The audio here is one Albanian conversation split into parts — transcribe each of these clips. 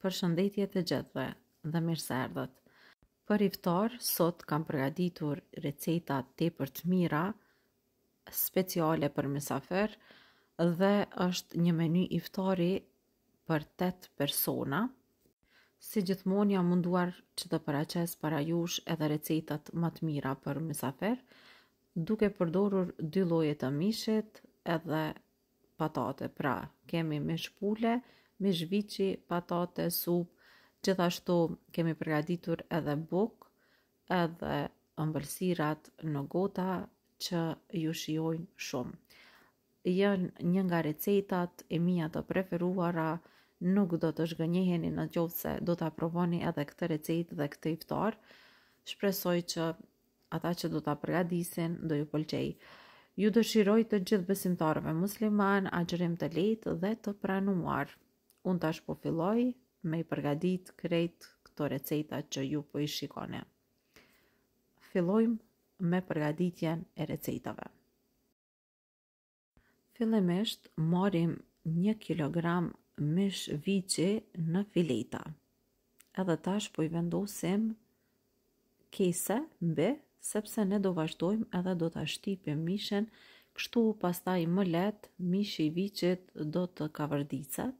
për shëndetje të gjithve dhe mirë se erdhët. Për iftar, sot kam përgatitur receta te për të mira, speciale për mesafer, dhe është një menu iftari për 8 persona. Si gjithmonë jam munduar që të paraqes para jush edhe recetat më të mira për mesafer, duke përdorur dy lloje të mishit edhe patate. Pra, kemi mish pule, mish pule, me zhviqi, patate, sup, gjithashtu kemi përgatitur edhe buk, edhe ëmbëlsirat në gota që ju shiojnë shumë. Jënë një nga recetat e mija të preferuara, nuk do të shgënjeheni në gjovë se do të aprovoni edhe këtë recet dhe këtë iftar, shpresoj që ata që do të përgatisin do ju pëlqej. Ju dëshiroj të gjithë besimtarëve musliman, agjërim të lejtë dhe të pranuar unë tash po filloj me i përgadit krejt këto receta që ju po i shikone. Fillojmë me përgaditjen e recetave. Fillimisht marrim 1 kg mish vici në fileta. Edhe tash po i vendosim kese mbi, sepse ne do vazhdojmë edhe do të shtypim mishen, kështu pastaj më lehtë mishi i vicit do të kavërdicet,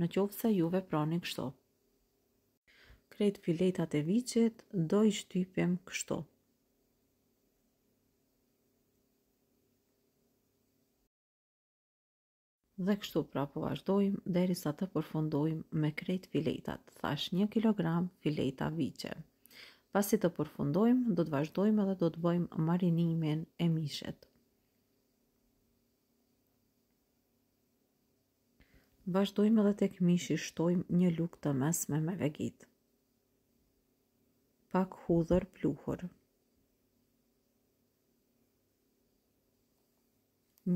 në qovë se juve prani kështo. Kretë filetat e vicit do i shtypim kështo. Dhe kështu pra po vazhdojmë deri sa të përfundojmë me kretë filetat, thash 1 kg fileta vice. Pasi të përfundojmë, do të vazhdojmë edhe do të bëjmë marinimin e mishet. Vazhdojmë edhe tek mishi shtojmë një lukë të mesme me vegit. Pak hudhër pluhur.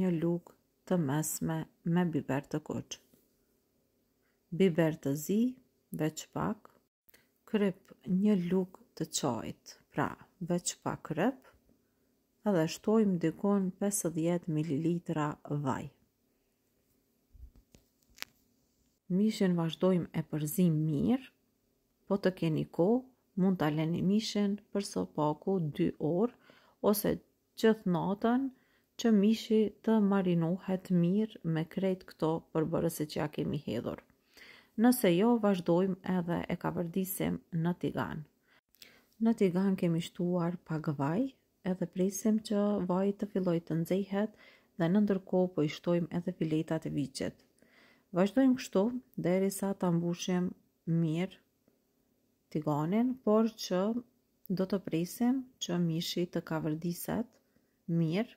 Një lukë të mesme me biber të koqë. Biber të zi, veç pak. Kryp një lukë të qajt, pra veç pak kryp. Edhe shtojmë dikon 50 ml vaj. mishën vazhdojmë e përzim mirë, po të keni ko, mund të aleni mishën për së paku 2 orë, ose qëtë natën që mishë të marinohet mirë me krejt këto përbërëse që ja kemi hedhur. Nëse jo, vazhdojmë edhe e kavërdisim në tiganë. Në tigan kemi shtuar pak vaj, edhe prisim që vaj të filloj të nxehet dhe në ndërko po i shtojmë edhe filetat e vijqet. Vazhdojmë kështu deri sa të mbushim mirë tiganin, por që do të presim që mishi të kavërdiset mirë.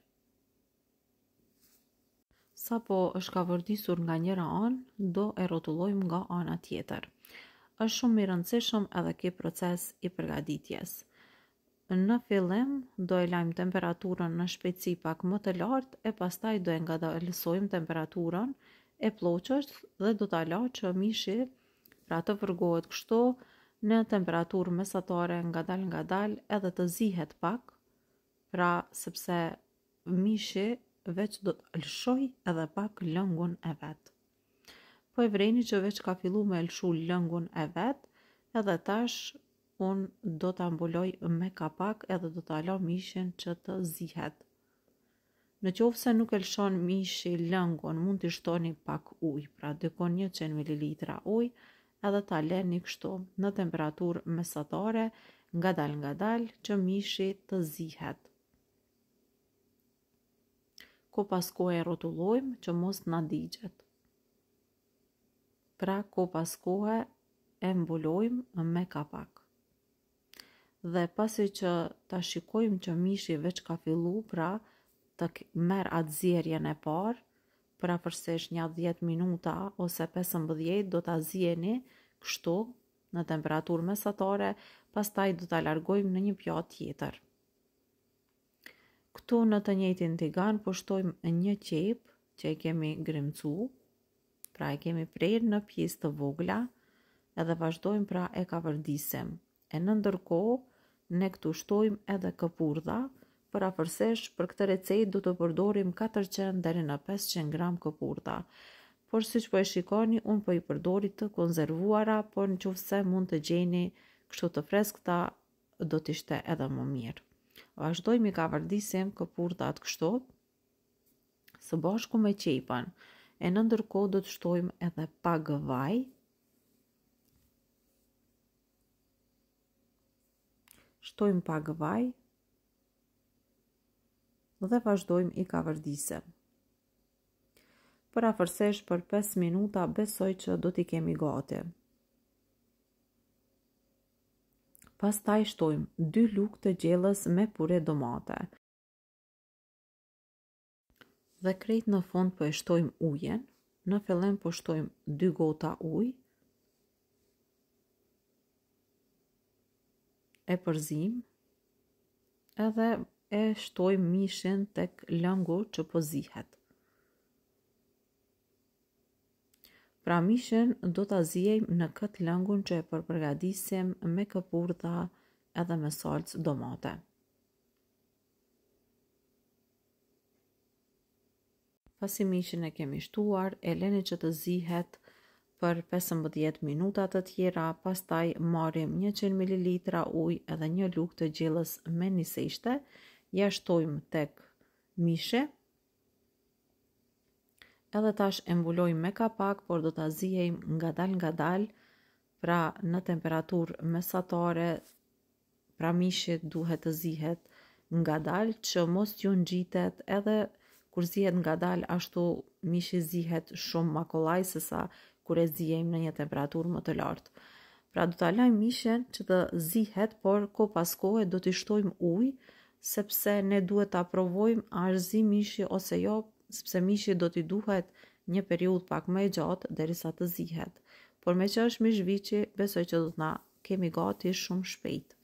Sa po është kavërdisur nga njëra anë, do e rotullojmë nga ana tjetër. është shumë mirë nësishëm edhe ke proces i përgaditjes. Në fillim, do e lajmë temperaturën në shpeci pak më të lartë e pastaj do e nga da lësojmë temperaturën e është dhe do të ala që mishi pra të vërgohet kështu në temperaturë mesatare nga dal nga dal edhe të zihet pak, pra sepse mishi veç do të lëshoj edhe pak lëngun e vetë. Po e vreni që veç ka fillu me lëshu lëngun e vetë, edhe tash unë do të ambulloj me kapak edhe do të ala mishin që të zihet. Në qovë se nuk e lëshon mishi lëngon, mund të shtoni pak uj, pra dëpon 100 ml uj, edhe ta lër një kështu në temperatur mesatare, nga dal nga dal, që mishi të zihet. Ko pasko e rotullojmë, që mos në digjet. Pra, ko pas e e mbulojmë me kapak. Dhe pasi që ta shikojmë që mishi veç ka fillu, pra, të të merë atë zjerjen e parë, pra përsesh një 10 minuta ose 15 do të azjeni kështu në temperaturë mesatare, pas taj do të alargojmë në një pjatë tjetër. Këtu në të njëtin tigan tiganë, po shtojmë një qepë që e kemi grimcu, pra e kemi prerë në pjesë të vogla, edhe vazhdojmë pra e vërdisim. E në ndërko, ne këtu shtojmë edhe këpurdha, Për përsesh, për këtë recetë du të përdorim 400 dhe në 500 gram këpurta. Por si që po e shikoni, unë po i përdorit të konzervuara, por në që se mund të gjeni kështu të freskëta, do të ishte edhe më mirë. Vashdojmë i kavardisim këpurta atë kështu, së bashku me qepan, e në ndërko do të shtojmë edhe pak vaj, shtojmë pak vaj, dhe vazhdojmë i kavërdise. Për a fërsesh për 5 minuta, besoj që do t'i kemi gati. Pas ta i shtojmë 2 luk të gjeles me pure domate. Dhe krejt në fond për po e shtojmë ujen, në fillem për po shtojmë 2 gota uj, e përzim, edhe e shtoj mishin tek lëngu që po zihet. Pra mishin do të zihem në këtë lëngun që e përpërgadisim me këpurta edhe me salcë domate. i mishin e kemi shtuar, e leni që të zihet për 15 minuta të tjera, pastaj marrim 100 ml ujë edhe një lukë të gjellës me një një ja shtojmë tek mishe. Edhe tash e mbulojmë me kapak, por do të azijem nga dal nga dal, pra në temperaturë mesatare, pra mishit duhet të zihet nga dal, që mos ju në gjitet edhe kur zihet nga dal, ashtu mishi zihet shumë makolaj, se sa kur e zihem në një temperaturë më të lartë. Pra do të alaj mishen që të zihet, por ko pas kohet do të ishtojmë ujë, sepse ne duhet të aprovojmë arzi mishi ose jo, sepse mishi do t'i duhet një periud pak më e gjatë derisa të zihet. Por me që është mish vici, besoj që do t'na kemi gati shumë shpejt.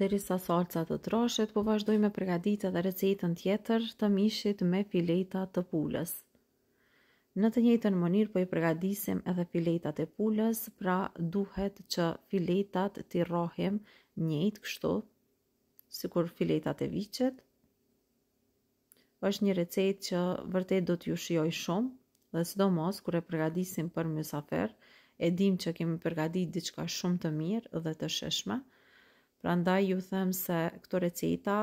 Derisa salca të troshet, po vazhdoj me përgatitja dhe recetën tjetër të mishit me fileta të pulës. Në të njëjtën mënyrë po i pregadisim edhe filetat e pulës, pra duhet që filetat të rohim njëjtë kështu si kur filetat e vichet. është një recetë që vërtet do t'ju shioj shumë, dhe sdo mos, e përgadisim për mjusafer, e dim që kemi përgadit diçka shumë të mirë dhe të sheshme, pra ndaj ju them se këto receta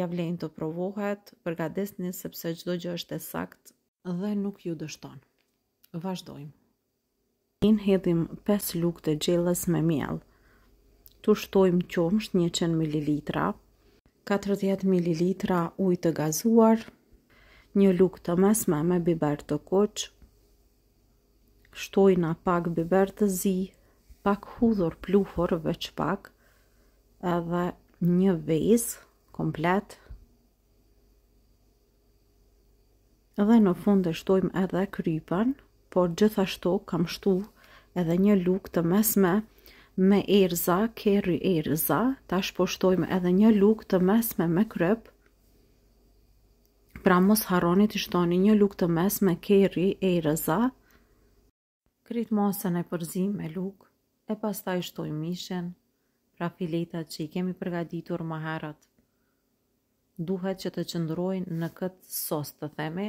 ja vlen të provohet, përgadesni sepse gjdo gjë është e sakt dhe nuk ju dështon. Vashdojmë. In hedhim 5 luk të gjellës me mjellë, të shtojmë qomsht 100 ml, 40 ml uj të gazuar, një luk të mesme me biber të koq, shtojna pak biber të zi, pak hudhur pluhur veç pak, edhe një vez komplet, edhe në fund e shtojmë edhe krypen, por gjithashto kam shtu edhe një luk të mesme me erza, keri erza, ta shposhtojmë edhe një luk të mesme me kryp, pra mos haroni të shtoni një luk të mesme keri erza, krit mosën e përzi me luk, e pas ta i shtoj mishen, pra filetat që i kemi përgaditur herat Duhet që të qëndrojnë në këtë sos të theme,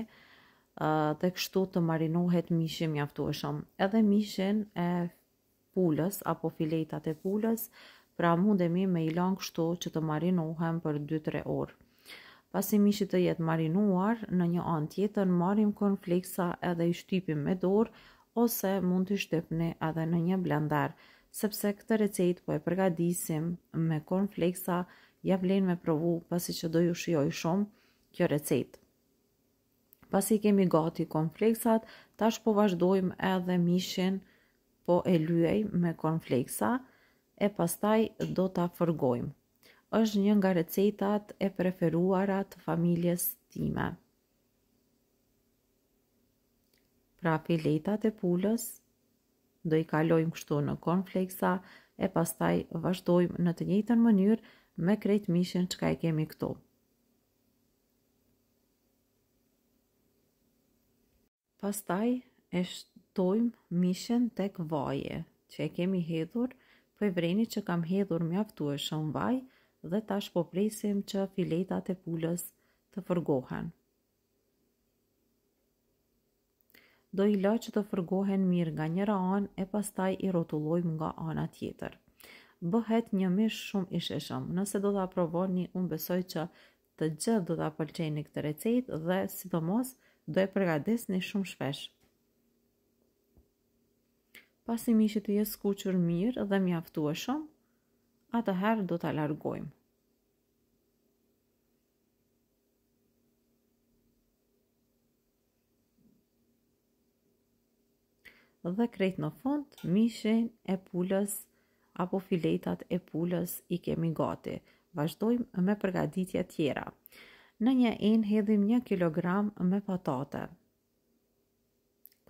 dhe kështu të marinohet mishin mjaftueshëm. Edhe mishin e pulës apo filetat e pulës, pra mundemi me i lanë shto që të marinohem për 2-3 orë. Pas i mishit të jetë marinuar, në një anë tjetën marim konfliksa edhe i shtypim me dorë, ose mund të shtypni edhe në një blender, sepse këtë recet po e përgadisim me konfliksa, ja vlen me provu pasi që do ju shioj shumë kjo recet. Pas i kemi gati konfliksat, tash po vazhdojmë edhe mishin, po e lyej me konfleksa e pastaj do ta fërgojmë. Është një nga recetat e preferuara të familjes time. Pra filetat e pulës do i kalojmë kështu në konfleksa e pastaj vazhdojmë në të njëjtën mënyrë me krejt mishin që ka e kemi këtu. Pastaj, e ftojmë mishën tek këvaje që e kemi hedhur, po e vreni që kam hedhur mjaftu e shumë vaj, dhe tash po presim që filetat e pulës të fërgohen. Do i la që të fërgohen mirë nga njëra anë e pastaj i rotullojmë nga ana tjetër. Bëhet një mish shumë isheshëm, nëse do të aprovoni, unë besoj që të gjithë do të apëlqeni këtë recetë dhe sidomos do e përgadesni shumë shpeshë pasi mishit i e skuqër mirë dhe mjaftu e shumë, atëherë do të alargojmë. Dhe krejt në fond, mishin e pulës apo filetat e pulës i kemi gati. Vashdojmë me përgaditja tjera. Në një enë hedhim 1 kg me patate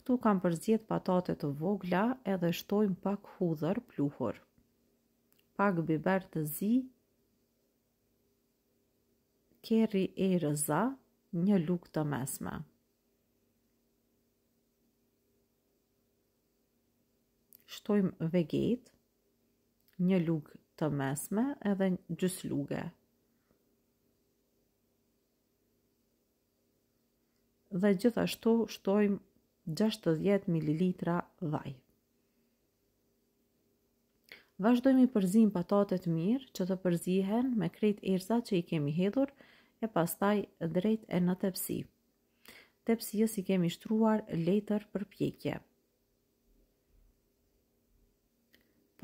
këtu kam përzjet patate të vogla edhe shtojmë pak hudhër pluhur. Pak biber të zi, keri e rëza, një luk të mesme. Shtojmë veget, një luk të mesme edhe gjys luge. Dhe gjithashtu shtojmë 60 ml vaj. Vazhdojmë i përzim patatet mirë që të përzihen me krejt erza që i kemi hedhur e pastaj drejt e në tepsi. Tepsijës i kemi shtruar letër për pjekje.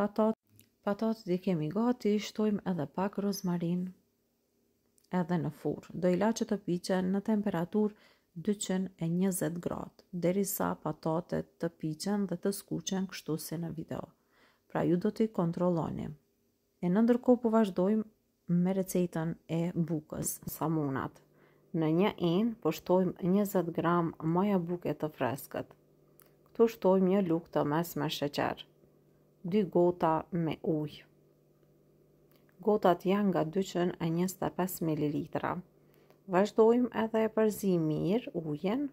patatet i kemi gati, shtojmë edhe pak rozmarin edhe në furë. Do i la që të piqen në temperaturë 220 gradë, derisa patatet të piqen dhe të skuqen kështu si në video. Pra ju do t'i kontrolloni. E në ndërko po vazhdojmë me recetën e bukës, samunat. Në një enë, po shtojmë 20 gram maja buke të freskët. Këtu shtojmë një lukë të mes me sheqer. 2 gota me ujë. Gotat janë nga 225 ml vazhdojmë edhe e përzi mirë ujen,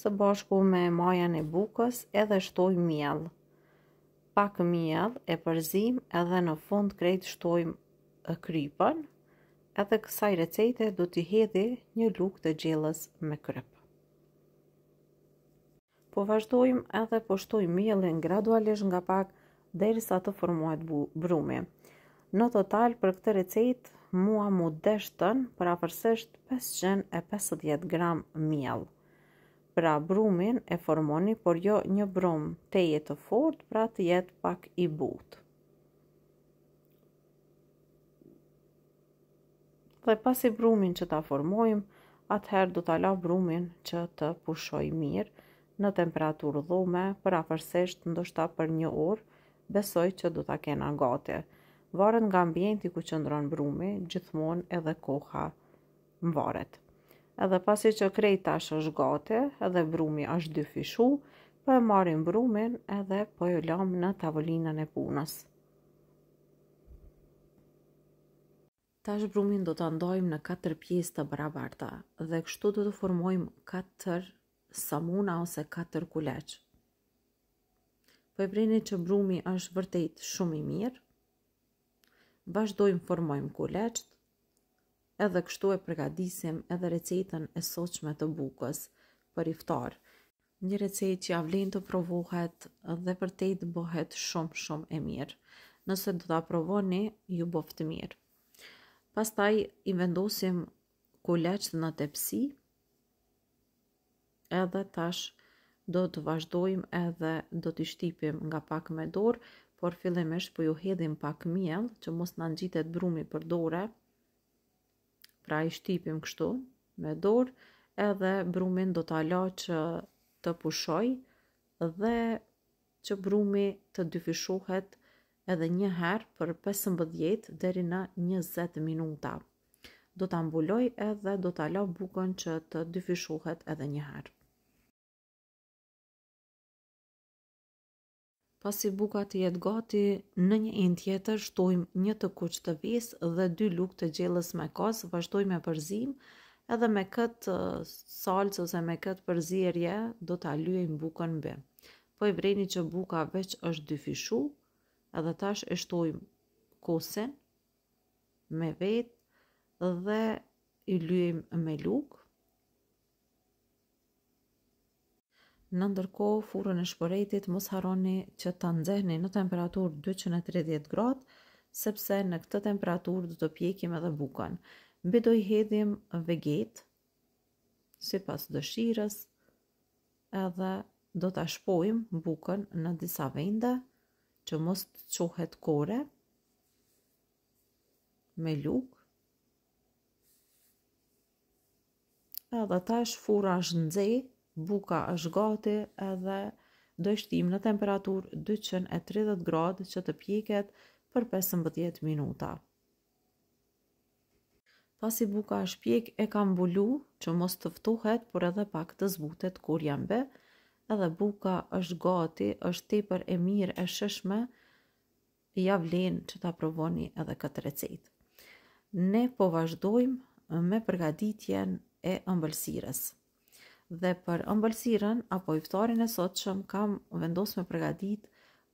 së bashku me majën e bukës edhe shtojmë mjell. Pak mjell e përzim edhe në fund krejt shtojmë e krypën, edhe kësaj recete do t'i hedhi një luk të gjellës me krypë Po vazhdojmë edhe po shtojmë mjellin gradualisht nga pak derisa të formohet brumi. Në total për këtë recetë mua mu deshtën pra përsesht 550 gram mjell. Pra brumin e formoni, por jo një brum të jetë të fort, pra të jetë pak i butë. Dhe pas i brumin që ta formojmë, atëherë du ala brumin që të pushoj mirë në temperaturë dhume, pra përsesht ndoshta për një orë, besoj që du t'a kena gotje varet nga ambienti ku qëndron brumi, gjithmonë edhe koha varet. Edhe pasi që krejt tash është gati, edhe brumi është dyfishu, po e marrim brumin edhe po e lëm në tavolinën e punës. Tash brumin do ta ndajmë në katër pjesë të barabarta dhe kështu do të formojmë katër samuna ose katër kuleç. Po e vreni që brumi është vërtet shumë i mirë, vazhdojmë formojmë kolecht, edhe kështu e përgadisim edhe recetën e soqme të bukës për iftar. Një recetë që avlin të provohet dhe vërtejtë bohet shumë shumë e mirë. Nëse do të provoni, ju boftë mirë. Pastaj i vendosim kolecht në tepsi, edhe tash do të vazhdojmë edhe do të shtipim nga pak me dorë, por fillimisht po ju hedhim pak miell që mos na ngjitet brumi për dorë. Pra i shtypim kështu me dorë edhe brumin do ta la që të pushoj dhe që brumi të dyfishohet edhe një herë për 15 deri në 20 minuta. Do ta mbuloj edhe do ta la bukën që të dyfishohet edhe një herë. Pas i buka të jetë gati, në një e në tjetër shtojmë një të kuq të vis dhe dy luk të gjellës me kos, vazhdojmë e përzim, edhe me këtë salcë ose me këtë përzirje, do të alujem buka në Po e vreni që buka veç është dy fishu, edhe tash e shtojmë kose me vetë dhe i lujem me luk, në ndërkohë furën e shporetit mos haroni që të ndzehni në temperatur 230 gradë, sepse në këtë temperatur dhe të pjekim edhe bukan. Bidoj hedhim veget, si pas dëshirës, edhe do të ashpojmë bukën në disa vende, që mos të quhet kore, me luk, edhe ta është furash në buka është gati edhe dështim në temperatur 230 gradë që të pjeket për 15 minuta. Pasi buka është pjek e kam bulu që mos tëftohet, por edhe pak të zbutet kur jam be, edhe buka është gati, është tepër e mirë e shëshme, ja vlen që ta provoni edhe këtë recet. Ne po vazhdojmë me përgaditjen e ëmbëlsirës dhe për ëmbëlsiren apo iftarin e sot që më kam vendos me përgatit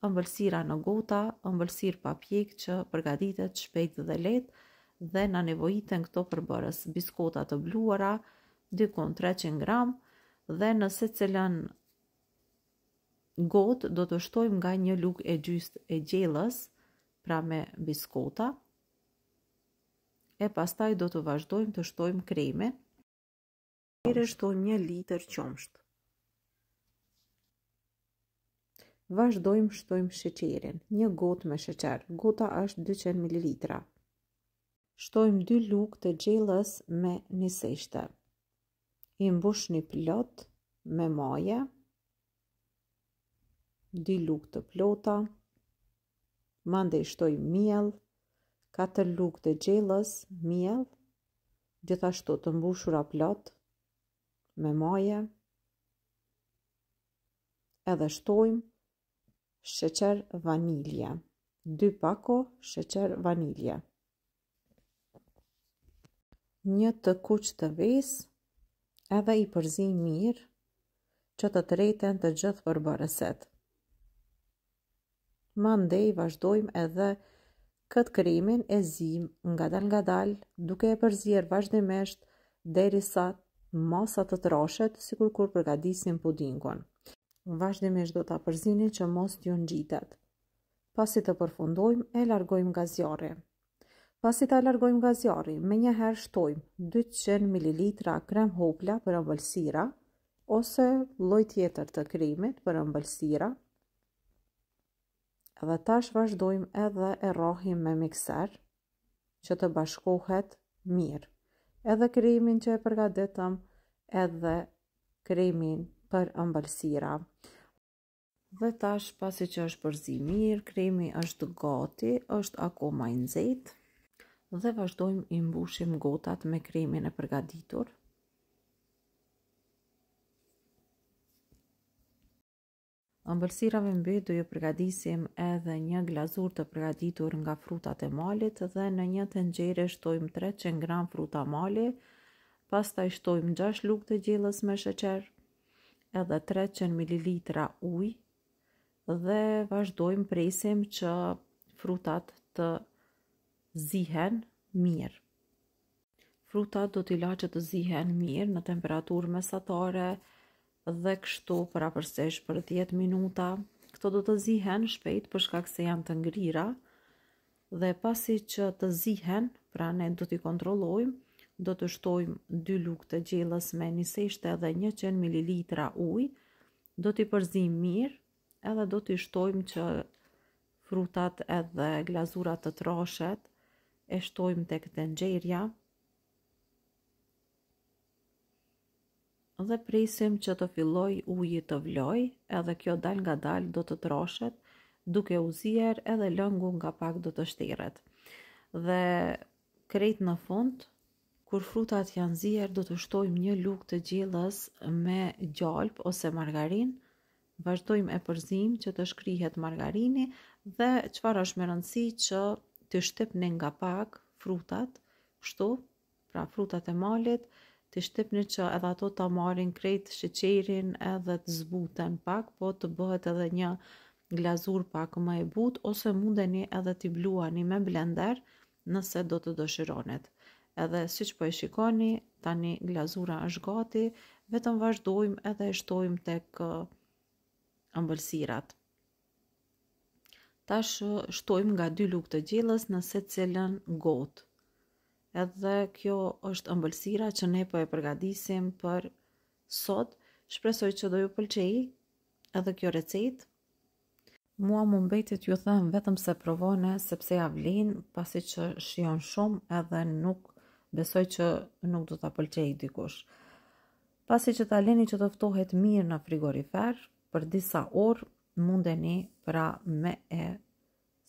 ëmbëlsira në gota, ëmbëlsir pa që përgatitet shpejt dhe let dhe në nevojiten këto përbërës biskota të bluara, dykon 300 gram dhe në se cilën got do të shtojmë nga një luk e gjyst e gjelës pra me biskota e pastaj do të vazhdojmë të shtojmë kremën Mire shto një liter qomsht. Vazhdojmë shtojmë sheqerin, një gotë me sheqer, gota është 200 ml. Shtojmë dy lukë të gjellës me një seshte. I mbush një plot me maje, dy lukë të plota, mande i shtojmë miel, 4 lukë të gjellës, miel, gjithashtu të mbushura plot, me maje, edhe shtojmë sheqer vanilje, dy pako sheqer vanilje. Një të kuqë të vis, edhe i përzi mirë, që të rejten të gjithë përbërëset. Mande i vazhdojmë edhe këtë krimin e zim nga dal nga dal, duke e përzirë vazhdimesht deri sa masat të trashet, si kur kur përgadisin pudingon. Vashdimisht do të apërzini që mos t'ju ngjitet. Pasi të përfundojmë, e largojmë nga zjarë. Pasi ta largojmë nga zjarri, me njëherë shtojmë 200 ml krem hopla për ëmbëlsira, ose loj tjetër të kremit për ëmbëlsira, dhe tash vazhdojmë edhe e rohim me mikser, që të bashkohet mirë edhe kremin që e përgatitëm, edhe kremin për ëmbëlsira. Dhe tash pasi që është përzi mirë, kremi është gati, është akoma i nxehtë dhe vazhdojmë i mbushim gotat me kremin e përgatitur. ëmbëlsirave mbi do ju përgatisim edhe një glazur të përgatitur nga frutat e malit dhe në një tenxhere shtojmë 300 gram fruta mali, pastaj shtojmë 6 lugë të gjellës me sheqer, edhe 300 ml ujë dhe vazhdojmë presim që frutat të zihen mirë. Frutat do t'i laqet të zihen mirë në temperaturë mesatare, dhe kështu para përsesh për 10 minuta. Këto do të zihen shpejt për shkak se janë të ngrira dhe pasi që të zihen, pra ne do t'i kontrollojmë, do të shtojmë 2 lukë të gjelës me nisejshte dhe 100 ml ujë, do t'i përzim mirë edhe do t'i shtojmë që frutat edhe glazurat të trashet, e shtojmë të këtë nxerja, dhe prisim që të filloj uji të vloj, edhe kjo dal nga dal do të troshet, duke u zier edhe lëngu nga pak do të shtiret. Dhe krejt në fund, kur frutat janë zier, do të shtojmë një luk të gjilës me gjalp ose margarin, vazhdojmë e përzim që të shkrihet margarini dhe qëfar është më rëndësi që të shtipnin nga pak frutat, shto, pra frutat e malit, të shtypni që edhe ato të marrin krejt sheqerin edhe të zbuten pak, po të bëhet edhe një glazur pak më e butë ose mundeni edhe t'i bluani me blender nëse do të dëshironit. Edhe si që po e shikoni, tani glazura është gati, vetëm vazhdojmë edhe e shtojmë tek ëmbëlsirat. Tash shtojmë nga dy lukë të gjilës nëse cilën gotë edhe kjo është ëmbëlsira që ne po e përgadisim për sot. Shpresoj që do ju pëlqejë edhe kjo recetë. Mua më mbetit ju thëmë vetëm se provone, sepse ja vlinë pasi që shion shumë edhe nuk besoj që nuk do të pëlqej dikush. Pasi që ta lini që të ftohet mirë në frigorifer, për disa orë mundeni pra me e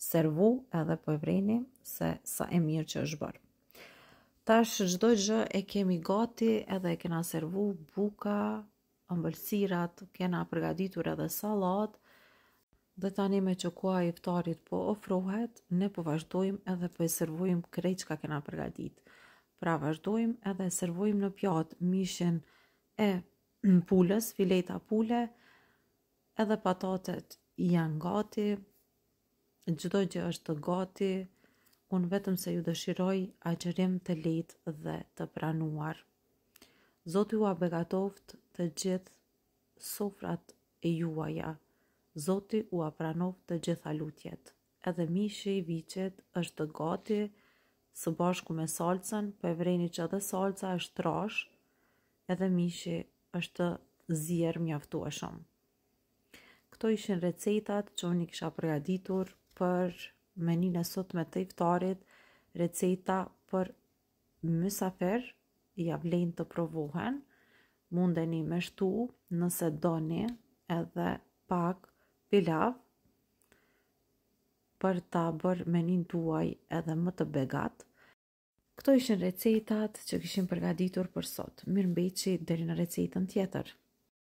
servu edhe po e vreni se sa e mirë që është bërë. Tash çdo gjë e kemi gati, edhe e kemi servu buka, ëmbëlsirat, kemi përgatitur edhe sallat. Dhe tani me që kua i ftarit po ofrohet, ne po vazhdojmë edhe po e servojmë krejt ka kemi përgatitur. Pra vazhdojmë edhe e servojmë në pjatë mishin e pulës, fileta pule, edhe patatet janë gati, gjithdo gjë është gati. Unë vetëm se ju dëshiroj aqerim të lejt dhe të pranuar. Zoti ju a begatoft të gjithë sofrat e juaja. Zoti u a pranoft të gjitha lutjet. Edhe mishi i vicit është gati së bashku me salcen, për po e vreni që dhe salca është trash, edhe mishi është zjerë mjaftu e shumë. Këto ishin recetat që unë i kisha përgjaditur për menin e sot me të iftarit receta për mësafer, ja vlejnë të provohen, mundeni me shtu nëse doni edhe pak pilav për ta bërë menin tuaj edhe më të begat. Këto ishin recetat që kishim përgaditur për sot. Mirë mbeqi dheri në recetën tjetër.